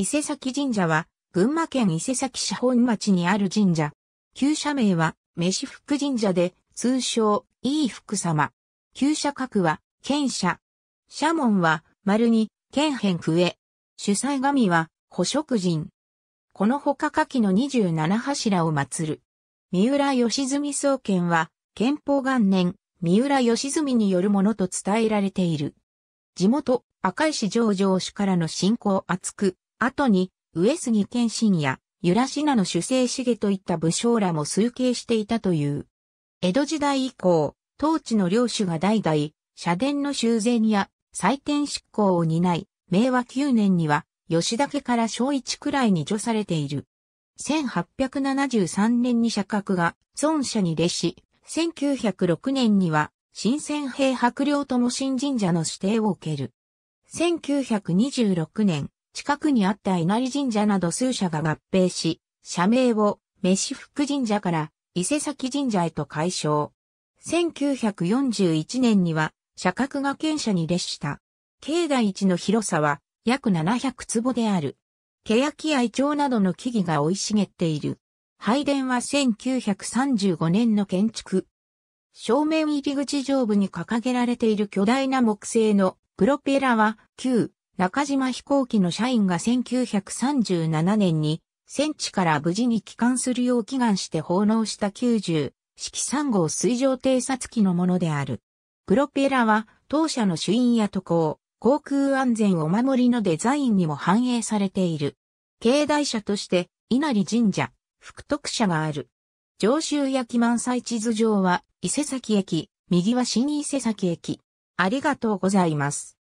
伊勢崎神社は、群馬県伊勢崎市本町にある神社。旧社名は、飯福神社で、通称、いい福様。旧社格は、県社。社門は、丸に、県辺区へ。主催神は、保食人。このほか下記の27柱を祀る。三浦義純総研は、憲法元年、三浦義純によるものと伝えられている。地元、赤石上場主からの信仰厚く、後に、上杉謙信や、由良品の主政重といった武将らも崇敬していたという。江戸時代以降、当地の領主が代々、社殿の修繕や祭典執行を担い、明和9年には、吉田家から小一くらいに除されている。1873年に社格が孫社に列し、1906年には新鮮兵白陵とも新神社の指定を受ける。1926年、近くにあった稲荷神社など数社が合併し、社名を飯福神社から伊勢崎神社へと改称。1941年には社格が県社に列した。境内一の広さは約700坪である。欅やイチョウなどの木々が生い茂っている。拝殿は1935年の建築。正面入り口上部に掲げられている巨大な木製のプロペラは旧中島飛行機の社員が1937年に戦地から無事に帰還するよう祈願して奉納した90式3号水上偵察機のものである。プロペラは当社の主因や渡航、航空安全お守りのデザインにも反映されている。境内社として稲荷神社、福徳社がある。上州焼満載地図上は伊勢崎駅、右は新伊勢崎駅。ありがとうございます。